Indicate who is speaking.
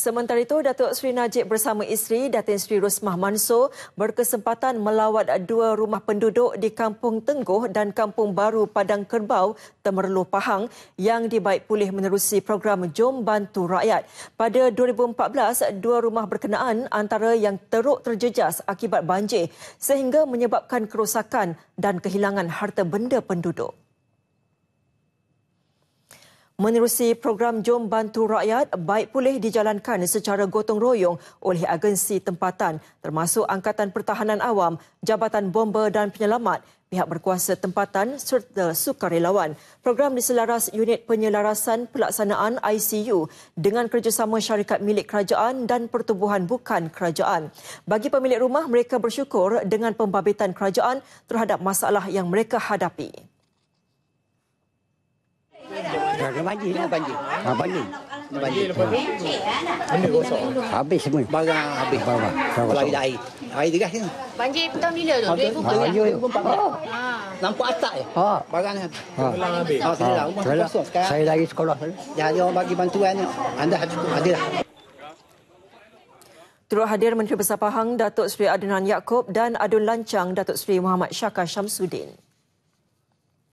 Speaker 1: Sementara itu, Datuk Seri Najib bersama isteri Datin Seri Rusmah Mansur berkesempatan melawat dua rumah penduduk di Kampung Tengguh dan Kampung Baru Padang Kerbau, Temerloh Pahang yang dibaik pulih menerusi program Jom Bantu Rakyat. Pada 2014, dua rumah berkenaan antara yang teruk terjejas akibat banjir sehingga menyebabkan kerosakan dan kehilangan harta benda penduduk. Menerusi program Jom Bantu Rakyat, baik pulih dijalankan secara gotong royong oleh agensi tempatan termasuk Angkatan Pertahanan Awam, Jabatan Bomber dan Penyelamat, pihak berkuasa tempatan serta sukarelawan. Program diselaras unit penyelarasan pelaksanaan ICU dengan kerjasama syarikat milik kerajaan dan pertubuhan bukan kerajaan. Bagi pemilik rumah, mereka bersyukur dengan pembabitan kerajaan terhadap masalah yang mereka hadapi
Speaker 2: banjir lah banjir. Ha banjir. Banjir. banjir. banjir. banjir.
Speaker 3: banjir. banjir.
Speaker 2: Habis semua. Barang habis barang. Selagi air. Air deras ni.
Speaker 3: Banjir petang bila tu? Duit pun ah, banyak. Oh. Ah. Nampak atap je.
Speaker 2: Ha. Barang
Speaker 3: habis.
Speaker 4: Ha. Rumah kosong sekarang. Saya lagi sekolah. Jadi orang bagi bantuan ni. Anda cukup ada lah.
Speaker 1: Turut hadir Menteri Besar Pahang, Datuk Seri Adnan Yaakob dan Adun Lancang, Datuk Seri Muhammad Syaka Syamsuddin.